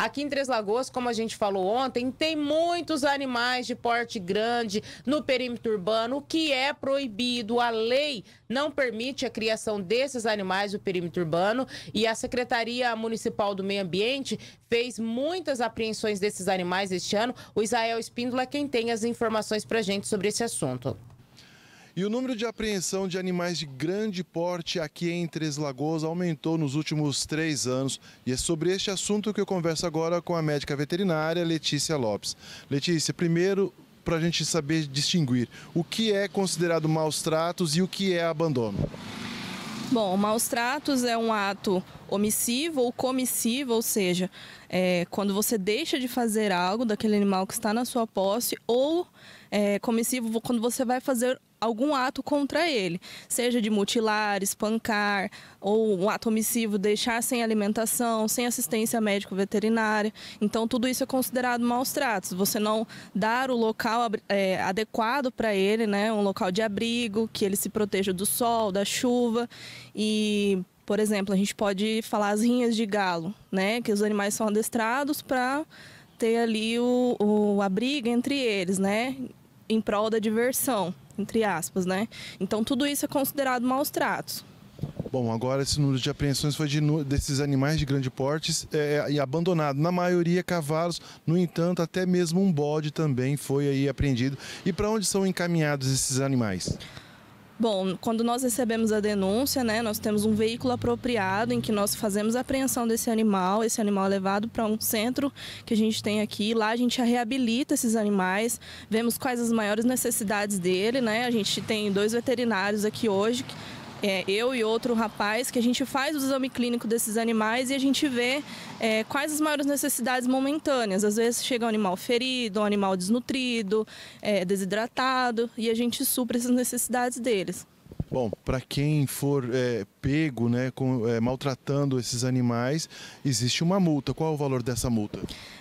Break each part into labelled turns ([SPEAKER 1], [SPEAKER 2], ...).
[SPEAKER 1] Aqui em Três Lagoas, como a gente falou ontem, tem muitos animais de porte grande no perímetro urbano, o que é proibido. A lei não permite a criação desses animais no perímetro urbano e a Secretaria Municipal do Meio Ambiente fez muitas apreensões desses animais este ano. O Israel Espíndola é quem tem as informações para gente sobre esse assunto.
[SPEAKER 2] E o número de apreensão de animais de grande porte aqui em Três Lagoas aumentou nos últimos três anos. E é sobre este assunto que eu converso agora com a médica veterinária Letícia Lopes. Letícia, primeiro, para a gente saber distinguir o que é considerado maus tratos e o que é abandono.
[SPEAKER 1] Bom, maus tratos é um ato omissivo ou comissivo, ou seja, é, quando você deixa de fazer algo daquele animal que está na sua posse, ou é, comissivo quando você vai fazer algum ato contra ele, seja de mutilar, espancar, ou um ato omissivo, deixar sem alimentação, sem assistência médico-veterinária. Então, tudo isso é considerado maus tratos. Você não dar o local é, adequado para ele, né? um local de abrigo, que ele se proteja do sol, da chuva. E por exemplo, a gente pode falar as rinhas de galo, né? Que os animais são adestrados para ter ali o, o, a briga entre eles, né? Em prol da diversão, entre aspas, né? Então tudo isso é considerado maus tratos.
[SPEAKER 2] Bom, agora esse número de apreensões foi de, desses animais de grande porte é, é, e abandonado. Na maioria, cavalos. No entanto, até mesmo um bode também foi aí apreendido. E para onde são encaminhados esses animais?
[SPEAKER 1] Bom, quando nós recebemos a denúncia, né, nós temos um veículo apropriado em que nós fazemos a apreensão desse animal. Esse animal é levado para um centro que a gente tem aqui. Lá a gente reabilita esses animais, vemos quais as maiores necessidades dele, né? A gente tem dois veterinários aqui hoje é, eu e outro rapaz, que a gente faz o exame clínico desses animais e a gente vê é, quais as maiores necessidades momentâneas. Às vezes chega um animal ferido, um animal desnutrido, é, desidratado, e a gente supra essas necessidades deles.
[SPEAKER 2] Bom, para quem for é, pego né, com, é, maltratando esses animais, existe uma multa. Qual é o valor dessa multa?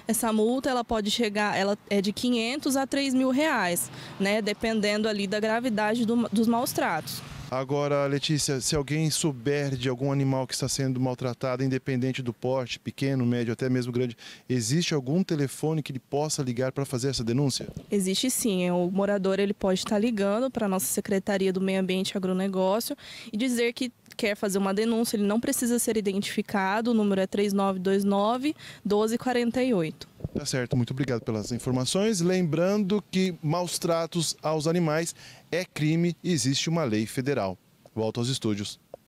[SPEAKER 1] Essa multa ela pode chegar, ela é de 500 a 3 mil reais, né, dependendo ali da gravidade do, dos maus tratos.
[SPEAKER 2] Agora, Letícia, se alguém souber de algum animal que está sendo maltratado, independente do porte, pequeno, médio, até mesmo grande, existe algum telefone que ele possa ligar para fazer essa denúncia?
[SPEAKER 1] Existe sim. O morador ele pode estar ligando para a nossa Secretaria do Meio Ambiente e Agronegócio e dizer que quer fazer uma denúncia, ele não precisa ser identificado. O número é 3929 1248.
[SPEAKER 2] Tá certo, muito obrigado pelas informações. Lembrando que maus tratos aos animais é crime e existe uma lei federal. Volto aos estúdios.